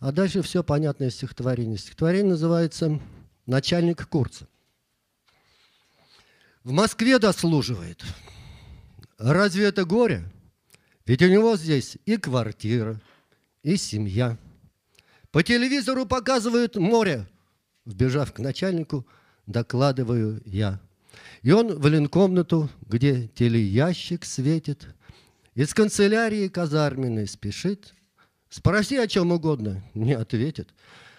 А дальше все понятное стихотворение. Стихотворение называется «Начальник Курца". В Москве дослуживает. Разве это горе? Ведь у него здесь и квартира, и семья. По телевизору показывают море. Вбежав к начальнику, докладываю я. И он в линкомнату, где телеящик светит, из канцелярии казарменной спешит – Спроси о чем угодно, не ответит.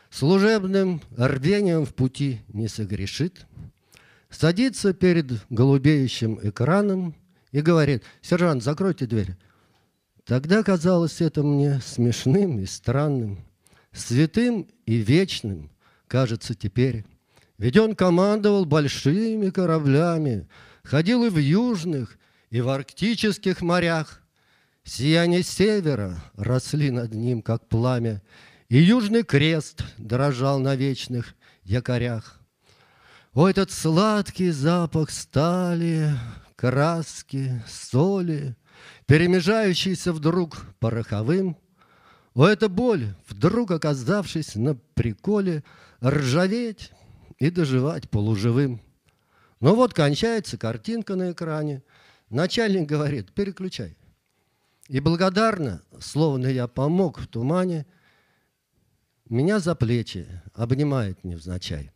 Служебным рвением в пути не согрешит. Садится перед голубеющим экраном и говорит, «Сержант, закройте дверь». Тогда казалось это мне смешным и странным, святым и вечным, кажется, теперь. Ведь он командовал большими кораблями, ходил и в южных, и в арктических морях – Сияние севера росли над ним, как пламя, И южный крест дрожал на вечных якорях. О, этот сладкий запах стали, краски, соли, Перемежающийся вдруг пороховым. О, эта боль, вдруг оказавшись на приколе, Ржаветь и доживать полуживым. Но ну вот кончается картинка на экране. Начальник говорит, переключай. И благодарно, словно я помог в тумане, меня за плечи обнимает невзначай.